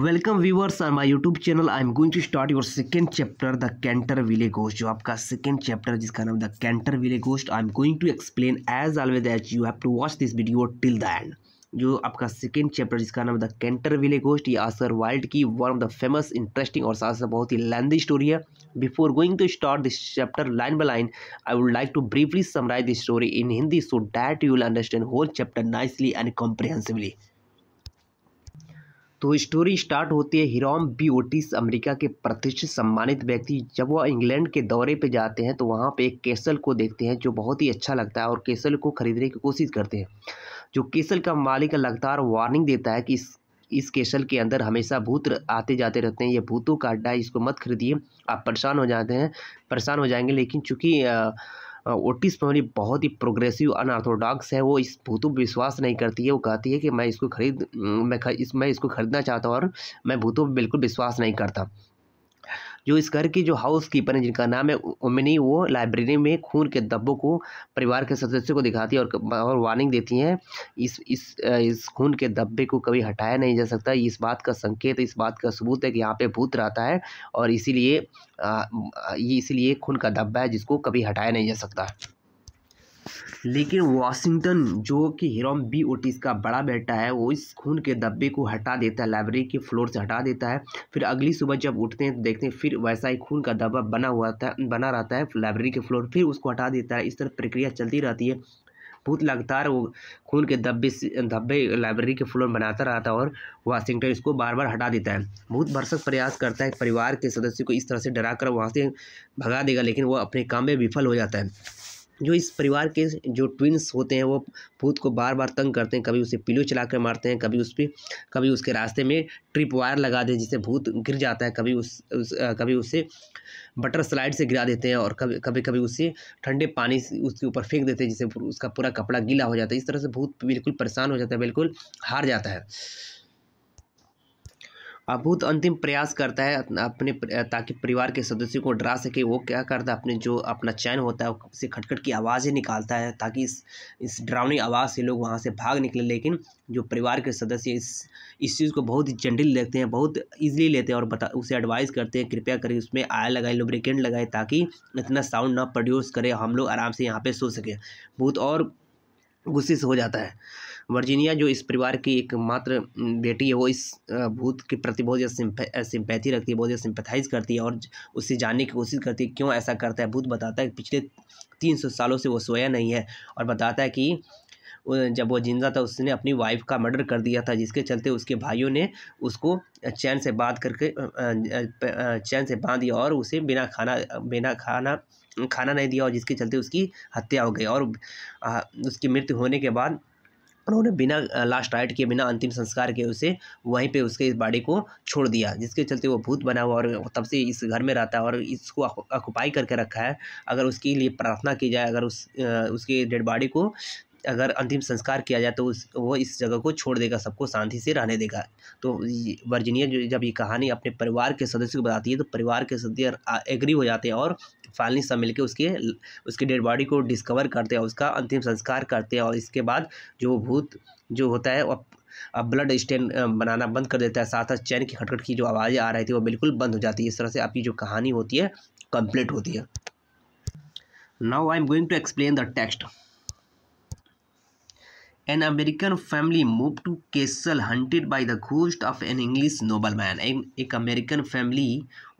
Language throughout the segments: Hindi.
Welcome viewers are my YouTube channel I am going to start your second chapter the Canterville ghost जो आपका सेकेंड चैप्टर जिसका नाम the Canterville ghost I am going to explain as always as you have to watch this video till the end जो आपका सेकेंड चैप्टर जिसका नाम द कैंटर विले गोस्ट ये आसर वाइल्ड की one of the famous interesting और साथ साथ बहुत ही लेंदी स्टोरी है before going to start this chapter line by line I would like to briefly summarise this story in Hindi so that you will understand whole chapter nicely and comprehensively तो स्टोरी स्टार्ट होती है हिरोम बी ओटिस अमेरिका के प्रतिष्ठित सम्मानित व्यक्ति जब वह इंग्लैंड के दौरे पर जाते हैं तो वहाँ पर एक केसल को देखते हैं जो बहुत ही अच्छा लगता है और केसल को खरीदने की कोशिश करते हैं जो केसल का मालिक लगातार वार्निंग देता है कि इस इस केसल के अंदर हमेशा भूत आते जाते रहते हैं ये भूतों का अड्डा है इसको मत खरीदिए आप परेशान हो जाते हैं परेशान हो जाएंगे लेकिन चूँकि ओटिस फैमिली बहुत ही प्रोग्रेसिव अनऑर्थोडॉक्स है वो इस भूतों पर विश्वास नहीं करती है वो कहती है कि मैं इसको खरीद मैं इस मैं इसको खरीदना चाहता हूँ और मैं भूतों पर बिल्कुल विश्वास नहीं करता जो इस घर की जो हाउस कीपर हैं जिनका नाम है उमिनी वो लाइब्रेरी में खून के दब्बों को परिवार के सदस्यों को दिखाती है और और वार्निंग देती हैं इस इस इस खून के दब्बे को कभी हटाया नहीं जा सकता इस बात का संकेत इस बात का सबूत है कि यहाँ पे भूत रहता है और इसीलिए ये इसीलिए खून का धब्बा है जिसको कभी हटाया नहीं जा सकता लेकिन वॉशिंगटन जो कि हिरोम बी ओटिस का बड़ा बेटा है वो इस खून के धब्बे को हटा देता है लाइब्रेरी के फ्लोर से हटा देता है फिर अगली सुबह जब उठते हैं तो देखते हैं फिर वैसा ही खून का धब्बा बना हुआ था बना रहता है लाइब्रेरी के फ्लोर फिर उसको हटा देता है इस तरह प्रक्रिया चलती रहती है बहुत लगातार वो खून के धब्बे धब्बे लाइब्रेरी के फ्लोर बनाता रहता है और वाशिंगटन इसको बार बार हटा देता है बहुत भरसक प्रयास करता है परिवार के सदस्य को इस तरह से डरा कर वहाँ से भगा देगा लेकिन वो अपने काम में विफल हो जाता है जो इस परिवार के जो ट्विन्स होते हैं वो भूत को बार बार तंग करते हैं कभी उसे पिलो चला कर मारते हैं कभी उस पर कभी उसके रास्ते में ट्रिप वायर लगा दें जिससे भूत गिर जाता है कभी उस, उस कभी उसे बटर स्लाइड से गिरा देते हैं और कभी कभी कभी उसे ठंडे पानी उसके ऊपर फेंक देते हैं जिससे उसका पूरा कपड़ा गीला हो जाता है इस तरह से भूत बिल्कुल परेशान हो जाता है बिल्कुल हार जाता है अभूत अंतिम प्रयास करता है अपने ताकि परिवार के सदस्यों को डरा सके वो क्या करता है अपने जो अपना चैन होता है उसे खटखट की आवाज़ें निकालता है ताकि इस इस डरावनी आवाज़ से लोग वहाँ से भाग निकले लेकिन जो परिवार के सदस्य इस इस चीज़ को बहुत ही जंडिल देखते हैं बहुत ईजिली लेते हैं और बता उसे एडवाइस करते हैं कृपया करें उसमें आया लगाए लुब्रिकेंट लगाए ताकि इतना साउंड ना प्रोड्यूस करे हम लोग आराम से यहाँ पर सो सकें भूत और गुस्से से हो जाता है वर्जीनिया जो इस परिवार की एकमात्र बेटी है वो इस भूत के प्रति बहुत ज़्यादा सिंपैथी रखती है बहुत ज़्यादा सिंपथाइज करती है और उससे जानने की कोशिश करती है क्यों ऐसा करता है भूत बताता है कि पिछले तीन सौ सालों से वो सोया नहीं है और बताता है कि जब वो जिंदा था उसने अपनी वाइफ का मर्डर कर दिया था जिसके चलते उसके भाइयों ने उसको चैन से बांध करके चैन से बांध दिया और उसे बिना खाना बिना खाना खाना नहीं दिया और जिसके चलते उसकी हत्या हो गई और उसकी मृत्यु होने के बाद उन्होंने बिना लास्ट राइट किए बिना अंतिम संस्कार के उसे वहीं पे उसके इस बाड़ी को छोड़ दिया जिसके चलते वो भूत बना हुआ और तब से इस घर में रहता है और इसको अकुपाई करके रखा है अगर उसके लिए प्रार्थना की जाए अगर उस उसकी डेड बॉडी को अगर अंतिम संस्कार किया जाए तो उस वो इस जगह को छोड़ देगा सबको शांति से रहने देगा तो वर्जीनिया जब ये कहानी अपने परिवार के सदस्य को बताती है तो परिवार के सदस्य एग्री हो जाते हैं और फाइनली सब मिलकर उसके उसकी डेड बॉडी को डिस्कवर करते हैं उसका अंतिम संस्कार करते हैं और इसके बाद जो भूत जो होता है वह अब ब्लड स्टेन बनाना बंद कर देता है साथ साथ चैन की खटखट की जो आवाज़ें आ रही थी वो बिल्कुल बंद हो जाती है इस तरह से आपकी जो कहानी होती है कंप्लीट होती है now I am going to explain the text an American family move to castle haunted by the ghost of an English noble man एक अमेरिकन फैमिली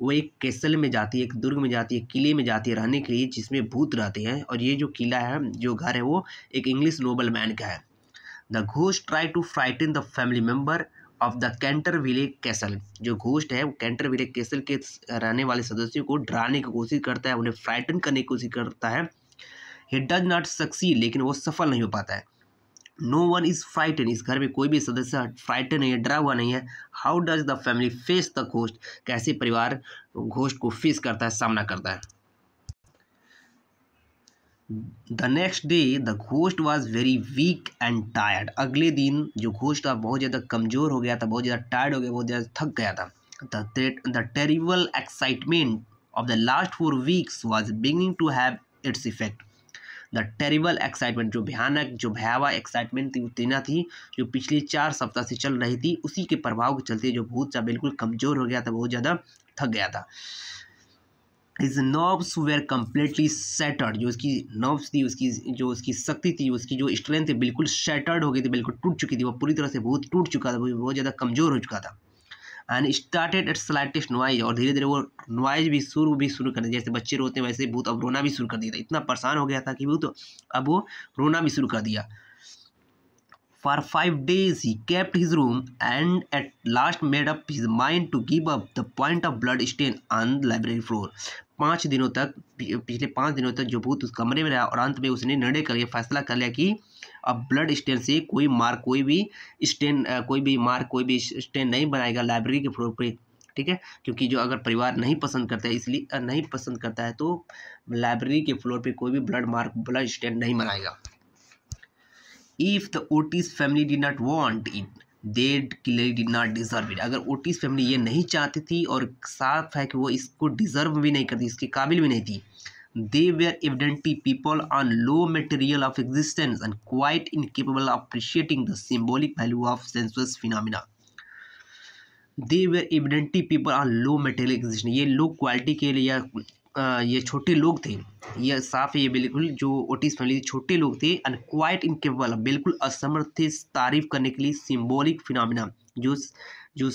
वो एक केसल में जाती है एक दुर्ग में जाती है किले में जाती है रहने के लिए जिसमें भूत रहते हैं और ये जो किला है जो घर है वो एक इंग्लिश नोबल मैन का है the ghost try to frighten the family member of the Canterville castle जो घोस्ट है वो कैंटर विले कैसल के रहने वाले सदस्यों को डराने की कोशिश करता है उन्हें फ्राइटन करने की कोशिश करता है ही डज नॉट सक्सी लेकिन वो सफल नहीं हो पाता है नो वन इज़ फ्राइटन इस घर में कोई भी सदस्य फ्राइटन नहीं है डरा हुआ नहीं है how does the family face the ghost कैसे परिवार घोस्ट को फेस करता है सामना करता है the next day the ghost was very weak and tired अगले दिन जो घोस्ट था बहुत ज़्यादा कमज़ोर हो गया था बहुत ज़्यादा टायर्ड हो गया बहुत ज़्यादा थक गया था the terrible excitement of the last four weeks was beginning to have its effect the terrible excitement जो भयानक जो भयावह एक्साइटमेंट थी वो तेना थी जो पिछले चार सप्ताह से चल रही थी उसी के प्रभाव के चलते जो भूत था बिल्कुल कमज़ोर हो गया था बहुत ज़्यादा थक गया था his nerves were completely shattered जो उसकी नर्व्स थी उसकी जो उसकी शक्ति थी उसकी जो स्ट्रेंथ थी बिल्कुल सेटर्ड हो गई थी बिल्कुल टूट चुकी थी वो पूरी तरह से बहुत टूट चुका था बहुत ज़्यादा कमज़ोर हो चुका था and started at slightest noise और धीरे धीरे वो नॉइज भी शुरू भी शुरू कर दिया जैसे बच्चे रोते हैं वैसे भूत अब रोना भी शुरू कर दिया था इतना परेशान हो गया था कि भूत तो अब वो रोना भी शुरू कर दिया for five days he kept his room and at last made up his mind to give up the point of blood stain on the library floor पाँच दिनों तक पिछले पाँच दिनों तक जो भूत उस कमरे में रहा और अंत में उसने निर्णय कर लिया फैसला कर लिया कि अब ब्लड स्टेन से कोई मार्क कोई भी स्टेन कोई भी मार्क कोई भी स्टेन नहीं बनाएगा लाइब्रेरी के फ्लोर पर ठीक है क्योंकि जो अगर परिवार नहीं पसंद करता है इसलिए नहीं पसंद करता है तो लाइब्रेरी के फ्लोर पर कोई भी ब्लड मार्क ब्लड स्टेन नहीं बनाएगा if the Otis family did not want it they clearly did not deserve it अगर ओटिस फैमिली ये नहीं चाहती थी और साफ है कि वो इसको डिजर्व भी नहीं करती इसके काबिल भी नहीं थी they were evidently people on low material of existence and quite incapable appreciating the symbolic value of sensuous phenomena they were evidently people on low material existence ये लो क्वालिटी के लिए ये छोटे लोग थे ये साफ है ये बिल्कुल जो ओटिस फैमिली छोटे लोग थे एंड क्वाइट इनकेबल बिल्कुल असमर्थ थे तारीफ करने के लिए सिम्बॉलिक फिनमिना जो जो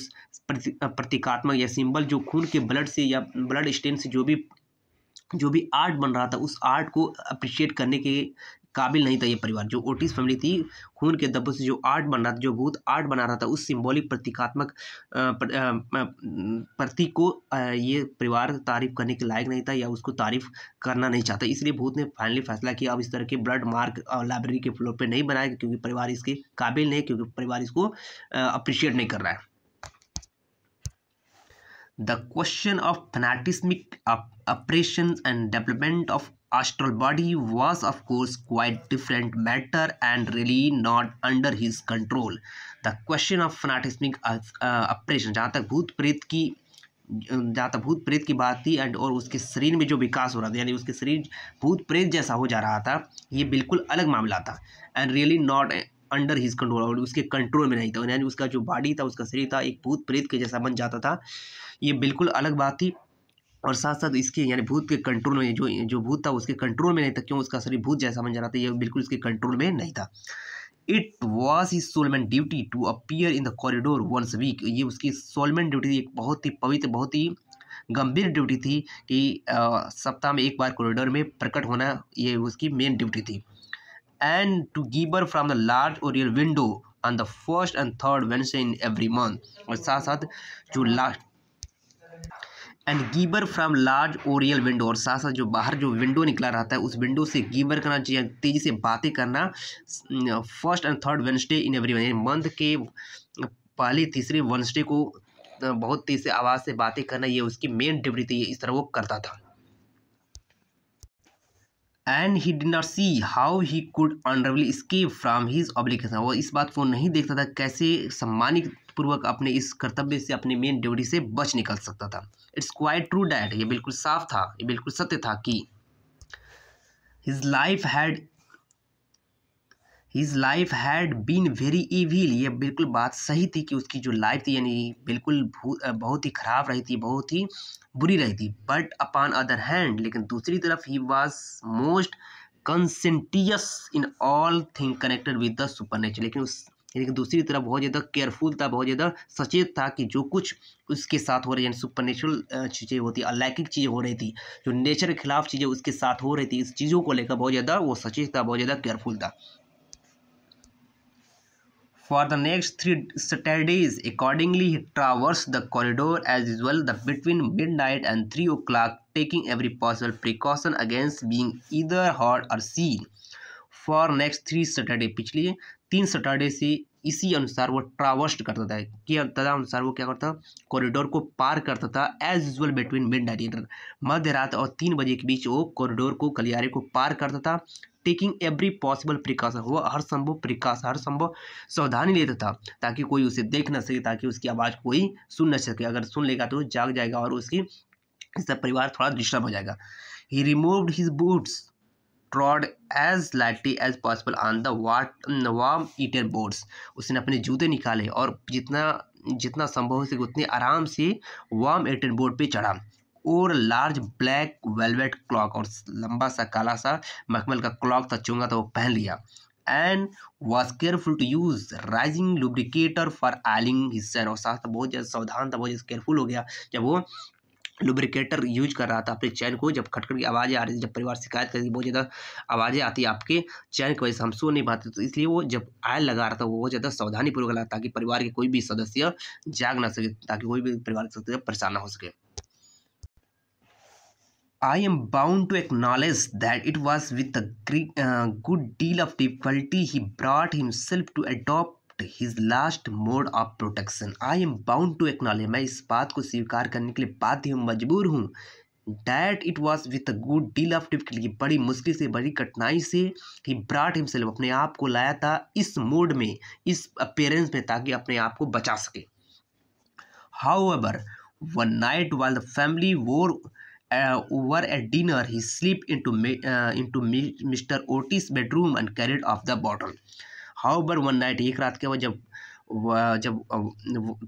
प्रतीकात्मक या सिंबल जो खून के ब्लड से या ब्लड स्टेन से जो भी जो भी आर्ट बन रहा था उस आर्ट को अप्रिशिएट करने के काबिल नहीं था ये परिवार जो ओटिस फैमिली थी खून के दब्बों से जो आर्ट बन रहा था जो भूत आर्ट बना रहा था उस सिंबॉलिक प्रतीकात्मक प्रतीक को ये परिवार तारीफ करने के लायक नहीं था या उसको तारीफ करना नहीं चाहता इसलिए भूत ने फाइनली फैसला किया अब इस तरह के ब्लड मार्क लाइब्रेरी के फ्लोर पर नहीं बनाएगा क्योंकि परिवार इसके काबिल नहीं क्योंकि परिवार इसको अप्रिशिएट नहीं कर रहा है the question of phantasmic operation and development of astral body was of course quite different matter and really not under his control the question of fanatismic uh, operation जहाँ तक भूत प्रेत की जहाँ तक भूत प्रेत की बात थी एंड और उसके शरीर में जो विकास हो रहा था यानी उसके शरीर भूत प्रेत जैसा हो जा रहा था ये बिल्कुल अलग मामला था and really not under his control और उसके कंट्रोल में नहीं था यानी उसका जो बॉडी था उसका शरीर था एक भूत प्रेत के जैसा बन जाता था ये बिल्कुल अलग बात थी और साथ साथ इसके यानी भूत के कंट्रोल में जो जो भूत था उसके कंट्रोल में नहीं था क्यों उसका शरीर भूत जैसा बन जा रहा था ये बिल्कुल इसके कंट्रोल में नहीं था it was he solemn duty to appear in the corridor once week ये उसकी सोलमैन ड्यूटी थी एक बहुत ही पवित्र बहुत ही गंभीर ड्यूटी थी कि सप्ताह में एक बार कॉरिडोर में प्रकट होना ये उसकी मेन ड्यूटी थी and to gibber from the large oriel window on the first and third Wednesday in every month और साथ साथ जो last and gibber from large oriel window और साथ साथ जो बाहर जो विंडो निकला रहता है उस विंडो से गीबर करना चाहिए तेज़ी से बातें करना first and third Wednesday in every month के पहले तीसरे वेंसडे को बहुत तेज़ से आवाज़ से बातें करना ये उसकी मेन डिब्री थी इस तरह वो करता था and he didn't see how he could honourably escape from his obligation वो इस बात को नहीं देखता था कैसे सम्मानित पूर्वक अपने इस कर्तव्य से अपने मेन ड्यूटी से बच निकल सकता था इट्स क्वाइट ट्रू डैट ये बिल्कुल साफ था ये बिल्कुल सत्य था कि his life had his life had been very evil ये बिल्कुल बात सही थी कि उसकी जो लाइफ थी यानी बिल्कुल बहुत ही ख़राब रही थी बहुत ही बुरी रही थी बट अपान अदर हैंड लेकिन दूसरी तरफ he was most conscientious in all thing connected with the super nature लेकिन उस यानी दूसरी तरफ बहुत ज़्यादा केयरफुल था बहुत ज़्यादा सचेत था कि जो कुछ उसके साथ हो रही यानी सुपरनेचुरल चीज़ें होती अलैकिक चीज़ें हो रही थी जो नेचर के खिलाफ चीज़ें उसके साथ हो रही थी इस चीज़ों को लेकर बहुत ज़्यादा वो सचेत था बहुत ज़्यादा केयरफुल था for the next three Saturdays accordingly traverse the corridor as is well the between midnight and three o'clock taking every possible precaution against being either heard or seen for next three Saturday पिछले तीन सैटरडे से इसी अनुसार वो ट्रावर्स्ट करता था कि अनुसार वो क्या करता कॉरिडोर को पार करता था as usual between midnight मध्य रात और तीन बजे के बीच वो कॉरिडोर को गलियारे को पार करता था टेकिंग एवरी पॉसिबल प्रिकॉशन वो हर संभव प्रिकॉशन हर संभव सावधानी लेता था ताकि कोई उसे देख ना सके ताकि उसकी आवाज़ कोई सुन न सके अगर सुन लेगा तो जाग जाएगा और उसकी इसका परिवार थोड़ा डिस्टर्ब हो जाएगा he removed his boots trod as lightly as possible on the what worm eaten boards उसने अपने जूते निकाले और जितना जितना संभव हो सके उतने आराम से वार्म ईटर बोर्ड पे चढ़ा और लार्ज ब्लैक वेलवेट क्लॉक और लंबा सा काला सा मखमल का क्लॉक था चुंगा था वो पहन लिया and was careful to use rising lubricator for oiling हिस्सर और साथ बहुत ज़्यादा सावधान था बहुत ज़्यादा केयरफुल हो गया जब वो लुब्रिकेटर यूज कर रहा था अपने चैन को जब खटखट की आवाज़ें आ रही थी जब परिवार शिकायत करती बहुत ज़्यादा आवाज़ें आती है आपके चैन की वजह से हम सो नहीं पाते तो इसलिए वो जब आयल लगा रहा था वो बहुत ज़्यादा सावधानीपूर्वक लगा ताकि परिवार के कोई भी सदस्य जाग ना सके ताकि कोई भी परिवार के सदस्य परेशान ना हो सके I am bound to acknowledge that it was with a uh, good deal of difficulty he brought himself to adopt accept his last mode of protection I am bound to acknowledge मैं इस बात को स्वीकार करने के लिए बाध्य हूँ मजबूर हूँ that it was with a good deal of difficulty बड़ी मुश्किल से बड़ी कठिनाई से ही ब्राट हिमसेल्फ अपने आप को लाया था इस मोड में इस अपेयरेंस में ताकि अपने आप को बचा सके however one night while the family were over at dinner he sleep into into mister Otis bedroom and carried off the bottle however one night एक रात के वह जब जब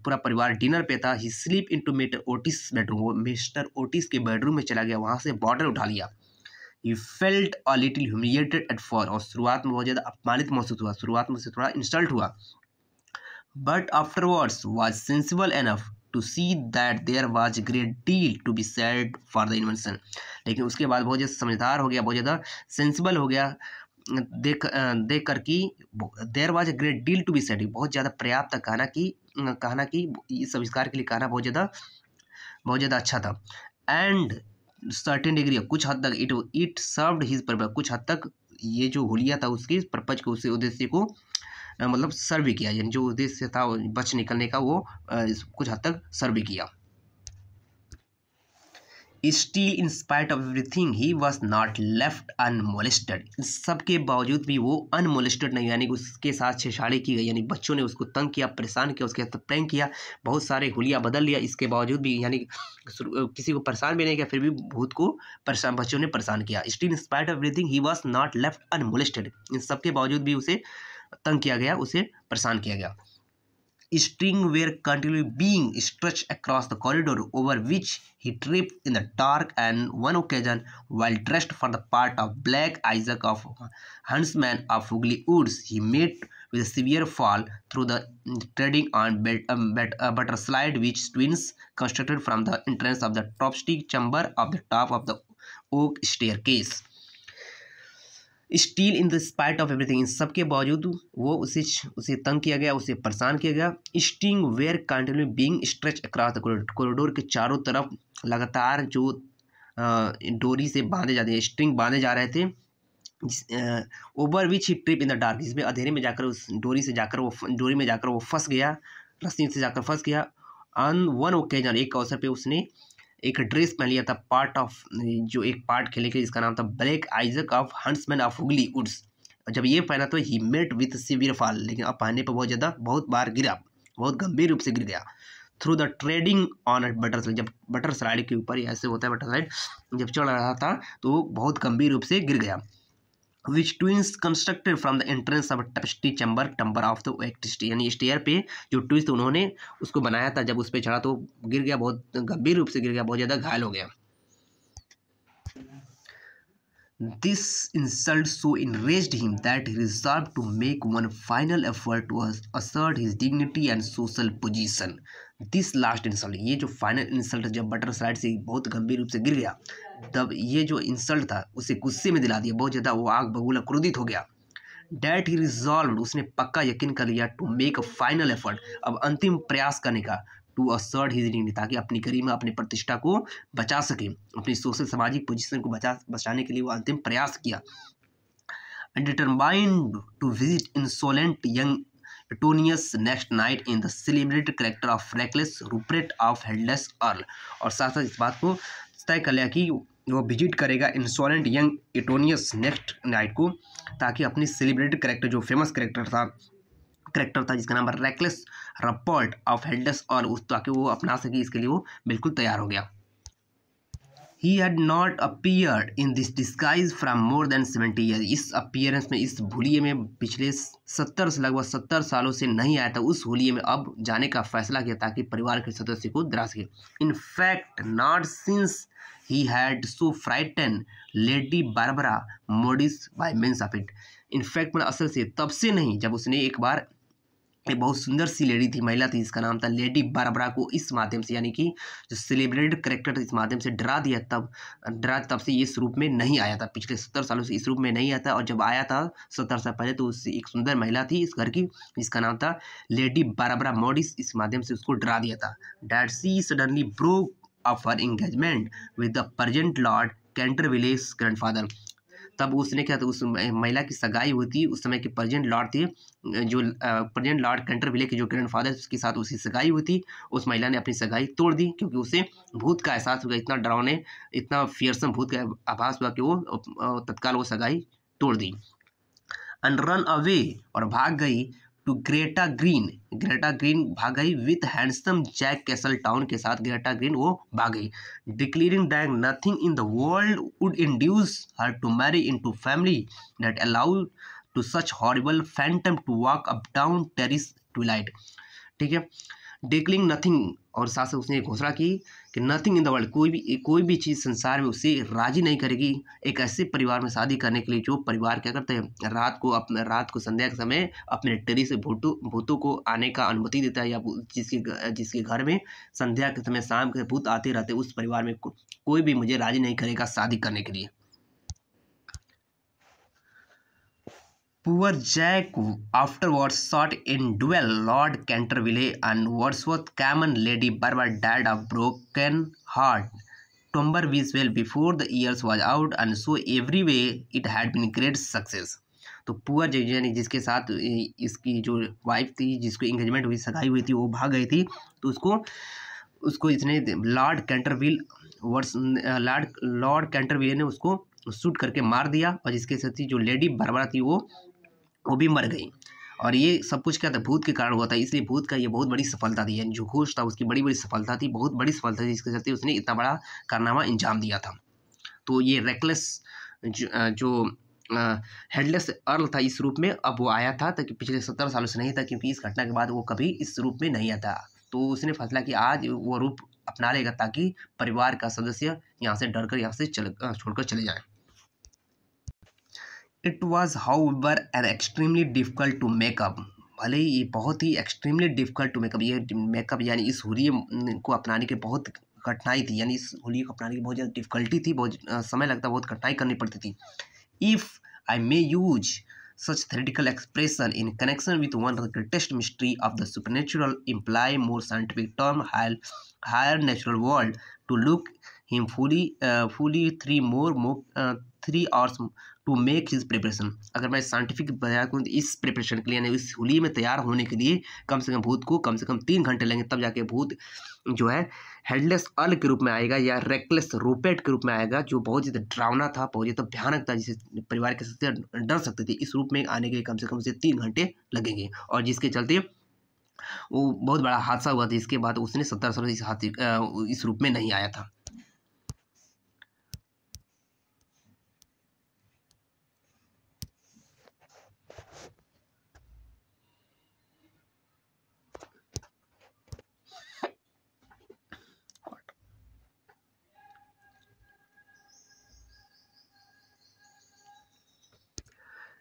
पूरा परिवार डिनर पे था he sleep into mister Otis bedroom वो मिस्टर ओटिस के बेडरूम में चला गया वहाँ से बॉर्डर उठा लिया he felt a little humiliated at first और शुरुआत में बहुत ज़्यादा अपमानित महसूस हुआ शुरुआत में उसे थोड़ा इंसल्ट हुआ but afterwards was sensible enough to see that there was great deal to be said for the invention लेकिन उसके बाद बहुत ज़्यादा समझदार हो गया बहुत ज़्यादा सेंसिबल हो गया देख देख कर कि there was a great deal to be said बहुत ज़्यादा पर्याप्त कहना कि कहना कि इस आविष्कार के लिए कहना बहुत ज़्यादा बहुत ज़्यादा अच्छा था एंड सर्टेन डिग्री कुछ हद तक it it served his purpose कुछ हद तक ये जो होलिया था उसके पर्पज को उस उद्देश्य को मतलब सर्व किया यानी जो उद्देश्य था बच निकलने का वो कुछ हद तक सर्व किया still in spite of everything he was not left unmolested सबके बावजूद भी वो अनमोलिस्टेड नहीं यानी उसके साथ छेड़छाड़ी की गई यानी बच्चों ने उसको तंग किया परेशान किया उसके साथ प्रैंक किया बहुत सारे हुलिया बदल लिया इसके बावजूद भी यानी किसी को परेशान भी नहीं किया फिर भी भूत को परेशान बच्चों ने परेशान किया still in spite of everything he was not left unmolested इन सब के बावजूद भी उसे तंग किया गया उसे परेशान किया गया strings were continually being stretched across the corridor over which he tripped in the dark and one occasion while dressed for the part of Black Isaac of Huntsman of Ugly Woods he met with a severe fall through the treading on a um, uh, butter slide which twins constructed from the entrance of the top stick chamber of the top of the oak staircase. Still in the spite of everything इन सब के बावजूद वो उसे उसे तंग किया गया उसे परेशान किया गया strings were continue being stretch across the corridor के चारों तरफ लगातार जो डोरी से बांधे जाते हैं स्ट्रिंग बांधे जा रहे थे over which he tripped in the dark जिसमें अंधेरे में जाकर उस डोरी से जाकर वो डोरी में जाकर वो फंस गया रस्सी से जाकर फंस गया अन वन ओकेजन एक अवसर पे उसने एक ड्रेस पहन लिया था पार्ट ऑफ जो एक पार्ट खेले के जिसका नाम था black Isaac of huntsman of Hogley woods जब ये पहना तो he met with severe fall लेकिन अब पहनने पर बहुत ज़्यादा बहुत बार गिरा बहुत गंभीर रूप से गिर गया through the treading on at butter slide जब बटर स्लाइड के ऊपर ऐसे होता है बटर स्लाइड जब चढ़ रहा था तो बहुत गंभीर रूप से गिर गया which twins constructed from the entrance of tapestry chamber टम्बर ऑफ द एक्ट्रिस्टी यानी स्टेयर पे जो ट्विंस उन्होंने उसको बनाया था जब उस पर चढ़ा तो गिर गया बहुत गंभीर रूप से गिर गया बहुत ज़्यादा घायल हो गया this insult so enraged him that he resolved to make one final effort to assert his dignity and social position this last insult ये जो फाइनल इंसल्ट जब बटर स्लाइड से बहुत गंभीर रूप से गिर गया तब ये जो इंसल्ट था उसे गुस्से में दिला दिया बहुत ज़्यादा वो आग बगुला क्रोधित हो गया डैट ही रिजॉल्व उसने पक्का यकीन कर लिया to make a final effort अब अंतिम प्रयास करने का टू सर्ड हिज डिग्निटी ताकि अपनी गरिमा अपनी प्रतिष्ठा को बचा सके अपनी सोशल सामाजिक पोजिशन को बचा बचाने के लिए वो अंतिम प्रयास किया determined to visit visit insolent young Etonians next night in the celebrated character of reckless Rupert of headless earl और साथ साथ इस बात को तय कर लिया कि वो विजिट करेगा insolent young Etonians next night को ताकि अपनी सेलिब्रेटेड करेक्टर जो फेमस करेक्टर था करेक्टर था जिसका नाम है रेकलेस रपोर्ट ऑफ हेल्डस अर्ल उस ताकि वो अपना सके इसके लिए वो बिल्कुल तैयार हो गया he had not appear in this disguise from more than seventy year इस अपियरेंस में इस होलिए में पिछले सत्तर से लगभग सत्तर सालों से नहीं आया था उस होलिये में अब जाने का फैसला किया ताकि परिवार के सदस्य को दरा सके in fact not since he had so frighten lady Barbara Modish by means of it in fact मतलब असल से तब से नहीं जब उसने एक बार ये बहुत सुंदर सी लेडी थी महिला थी इसका नाम था लेडी बारबरा को इस माध्यम से यानी कि जो सेलिब्रेटेड करेक्टर इस माध्यम से डरा दिया तब डरा तब से ये इस रूप में नहीं आया था पिछले सत्तर सालों से इस रूप में नहीं आया था और जब आया था सत्तर साल पहले तो उससे एक सुंदर महिला थी इस घर की जिसका नाम था लेडी बारबरा मॉडिस इस माध्यम से उसको डरा दिया था that she suddenly broke off her engagement with the present lord Canterville's grandfather तब उसने क्या था उस महिला की सगाई होती उस समय के प्रजेंट लॉर्ड थे जो प्रजेंट लॉर्ड विले के जो ग्रैंडफादर उसके साथ उसकी सगाई होती उस महिला ने अपनी सगाई तोड़ दी क्योंकि उसे भूत का एहसास हुआ इतना डरावने इतना फियरसम भूत का आभास हुआ कि वो तत्काल वो सगाई तोड़ दी एंड रन अवे और भाग गई to Gretna Green Gretna Green भाग गई with handsome Jack Castletown के साथ ग्रेटा ग्रीन वो भाग गई declaring that nothing in the world would induce her to marry into family that allow to such horrible phantom to walk up down terrace twilight ठीक है डिक्लिंग नथिंग और साथ से उसने घोषणा की कि नथिंग इन द वर्ल्ड कोई भी कोई भी चीज़ संसार में उसे राजी नहीं करेगी एक ऐसे परिवार में शादी करने के लिए जो परिवार क्या करते हैं रात को अपने रात को संध्या के समय अपने टेरी से भूतों भूतों को आने का अनुमति देता है या जिसके जिसके घर में संध्या के समय शाम के भूत आते रहते उस परिवार में को, कोई भी मुझे राजी नहीं करेगा शादी करने के लिए Poor Jack afterwards shot in duel Lord Canterville and Wordsworth Common Lady Barbara died of broken heart. Tomberwich well before the years was out and so every way it had been great success. तो पुअर जैन जिसके साथ इसकी जो वाइफ थी जिसको इंगेजमेंट हुई सगाई हुई थी वो भाग गई थी तो उसको उसको इसने lord Canterville was lord lord Canterville ने उसको शूट करके मार दिया और जिसके साथ ही जो लेडी बर्बरा थी वो वो भी मर गई और ये सब कुछ क्या था भूत के कारण हुआ था इसलिए भूत का ये बहुत बड़ी सफलता थी यानी जो घोष था उसकी बड़ी बड़ी सफलता थी बहुत बड़ी सफलता थी जिसके चलते उसने इतना बड़ा कारनामा अंजाम दिया था तो ये रेकलेस जो, हेडलेस अर्ल था इस रूप में अब वो आया था ताकि पिछले सत्तर सालों से नहीं था क्योंकि इस घटना के बाद वो कभी इस रूप में नहीं आता तो उसने फैसला कि आज वो रूप अपना लेगा ताकि परिवार का सदस्य यहाँ से डर कर यहाँ से चल छोड़कर चले जाए it was however an extremely difficult to make up भले ही ये बहुत ही एक्सट्रीमली डिफ़िकल्ट टू मेकअप ये मेकअप यानी इस हुरिये को अपनाने के बहुत कठिनाई थी यानी इस होली को अपनाने की बहुत ज़्यादा डिफ़िकल्टी थी बहुत समय लगता बहुत कठिनाई करनी पड़ती थी if I may use such theatrical expression in connection with one of the greatest mystery of the supernatural employ more scientific term higher natural world to look him fully fully three more more three hours to make his preparation अगर मैं साइंटिफिक तैयार करूँ तो इस प्रिपरेशन के लिए यानी इस होली में तैयार होने के लिए कम से कम भूत को कम से कम तीन घंटे लेंगे तब जाके भूत जो है हेडलेस अल के रूप में आएगा या रेकलेस रोपेट के रूप में आएगा जो बहुत ज़्यादा डरावना था बहुत ज़्यादा भयानक था जिसे परिवार के सदस्य डर सकते थे इस रूप में आने के लिए कम से कम उसे तीन घंटे लगेंगे और जिसके चलते वो बहुत बड़ा हादसा हुआ था इसके बाद उसने सत्तर साल इस हाथी इस रूप में नहीं आया था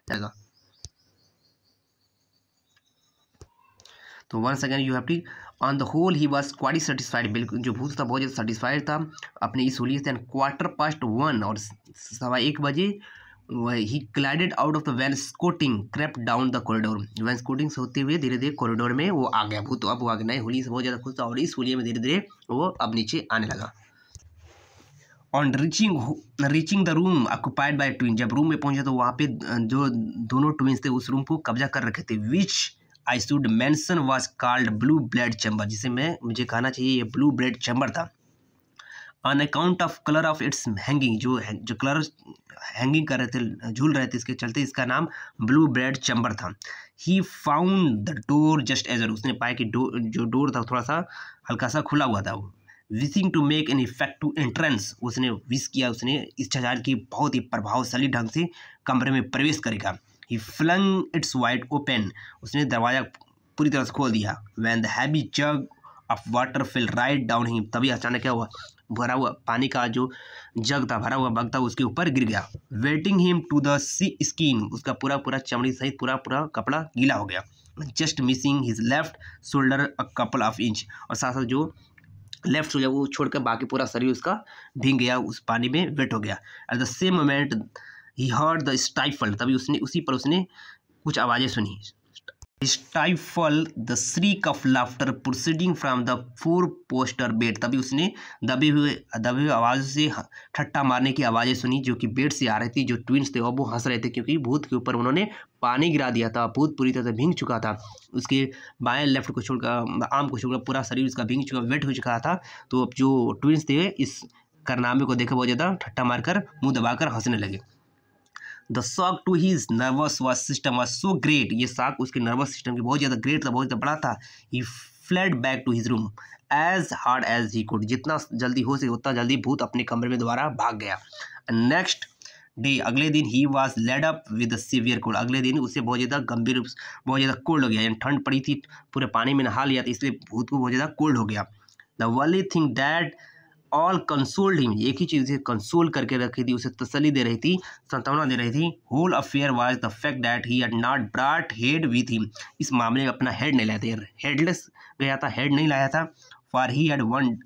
जाएगा तो one second you have tea on the whole he was quite satisfied बिल्कुल जो भूत था बहुत ज़्यादा सेटिस्फाइड था अपने इस होली से क्वार्टर पास्ट वन और सवा एक बजे he glided out of the wainscoting crept down the corridor wainscoting से होते हुए धीरे धीरे कॉरिडोर में वो आ गया भूत तो अब वो आ गया नहीं होली से बहुत ज़्यादा खुश था और इस होली में धीरे धीरे वो अब नीचे आने लगा on reaching reaching the room occupied by twin जब रूम में पहुंचे तो वहाँ पे जो दोनों ट्विन्स थे उस रूम को कब्जा कर रखे थे which I should mention was called blue blood chamber जिसे मैं मुझे कहना चाहिए ये ब्लू ब्लड चैम्बर था on account of colour of its hanging जो जो कलर हैंगिंग कर रहे थे झूल रहे थे इसके चलते इसका नाम ब्लू ब्रेड चैम्बर था he found the door just ajar उसने पाया कि डोर जो डोर था थोड़ा सा हल्का सा खुला हुआ था वो wishing to make an to entrance उसने विश किया उसने इस शहजाद की बहुत ही प्रभावशाली ढंग से कमरे में प्रवेश करेगा he flung its wide open उसने दरवाज़ा पूरी तरह से खोल दिया when the heavy jug of water fell right down ही तभी अचानक क्या हुआ भरा हुआ पानी का जो जग था भरा हुआ बग था उसके ऊपर गिर गया वेटिंग हिम टू द सी स्किन उसका पूरा पूरा चमड़ी सहित पूरा पूरा कपड़ा गीला हो गया just missing his left shoulder a couple of inch और साथ साथ जो लेफ्ट हो गया वो छोड़कर बाकी पूरा शरीर उसका भींग गया उस पानी में वेट हो गया at the same moment he heard the stifle तभी उसने उसी पर उसने कुछ आवाज़ें सुनी stifle the shriek of laughter proceeding from the four poster bed तभी उसने दबे हुए दबे हुए आवाज़ से ठट्टा मारने की आवाज़ें सुनी जो कि बेड से आ रही थी जो ट्विंस थे वो हंस रहे थे क्योंकि भूत के ऊपर उन्होंने पानी गिरा दिया था भूत पूरी तरह से भींग चुका था उसके बाएं लेफ्ट को छोड़कर आम को छोड़कर पूरा शरीर उसका भींग चुका वेट हो चुका था तो अब जो ट्विंस थे इस कारनामे को देखे बहुत ज़्यादा ठट्टा मारकर मुँह दबाकर हंसने लगे the shock to his nervous was system was so great ये शॉक उसके नर्वस सिस्टम के बहुत ज़्यादा ग्रेट था बहुत ज़्यादा बड़ा था he fled back to his room as hard as he could जितना जल्दी हो सके उतना जल्दी भूत अपने कमरे में दोबारा भाग गया नेक्स्ट डे अगले दिन he was laid up with severe cold अगले दिन उसे बहुत ज़्यादा गंभीर रूप बहुत ज़्यादा कोल्ड हो गया यानी ठंड पड़ी थी पूरे पानी में नहा लिया था इसलिए भूत को बहुत ज़्यादा कोल्ड हो गया द वर्ली thing that all consoled him एक ही चीज़ से कंसोल करके रखी थी उसे तसली दे रही थी संतावना दे रही थी whole affair was the fact that he had not brought head with him इस मामले में अपना हेड नहीं लाया था हेडलेस गया था हेड नहीं लाया था for he had one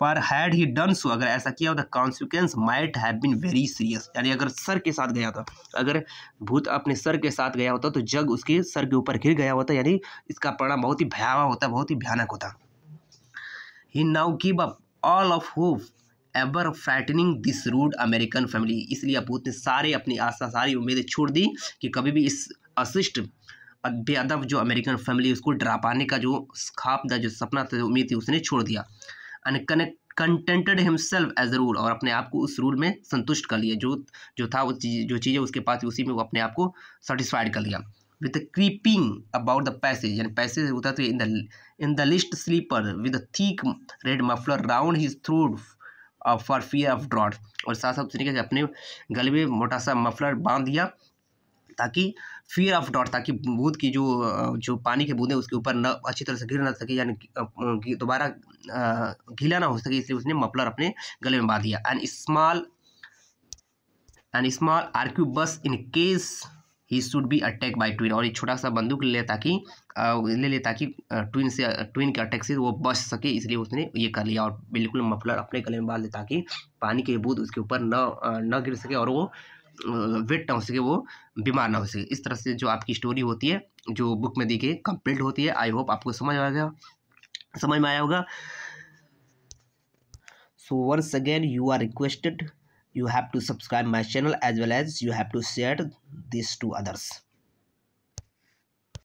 for had he done so अगर ऐसा किया the consequence might have been very serious यानी अगर सर के साथ गया था अगर भूत अपने सर के साथ गया होता तो जग उसके सर के ऊपर गिर गया होता यानी इसका परिणाम बहुत ही भयावह होता बहुत ही भयानक होता he now give up all of hope ever frightening this rude American family इसलिए अबूत ने सारे अपनी आशा सारी उम्मीदें छोड़ दी कि कभी भी इस अशिष्ट बेअदब जो अमेरिकन फैमिली उसको डरा पाने का जो खाप था जो सपना था जो तो उम्मीद थी उसने छोड़ दिया and connect contented himself as a rule और अपने आप को उस रूल में संतुष्ट कर लिया जो जो था वो चीज़ जो चीज़ें उसके पास उसी में वो अपने आप को सेटिस्फाइड कर लिया with the about the passage यानी पैसेज होता तो in the in the list slipper with a thick red muffler round his for fear of draught और साथ साथ तरीके से अपने गले में मोटा सा मफलर बांध दिया ताकि फियर ऑफ डॉट ताकि बूंद की जो uh, जो पानी के बूंदें उसके ऊपर न अच्छी तरह से गिर ना सके यानी दोबारा गीला ना हो सके इसलिए उसने मफलर अपने गले में बांध दिया and small and small arquebus in case he should be attack by twin और एक छोटा सा बंदूक ले ताकि ले ले ताकि ट्विन से ट्विन के अटैक से वो बच सके इसलिए उसने ये कर लिया और बिल्कुल मफलर अपने गले में बांध ले ताकि पानी के बूंद उसके ऊपर न न गिर सके और वो वेट ना हो सके वो बीमार ना हो सके इस तरह से जो आपकी स्टोरी होती है जो बुक में दी गई कंप्लीट होती है आई होप आपको समझ आ गया समझ में आया होगा so once again you are requested you have to subscribe my channel as well as you have to share this to others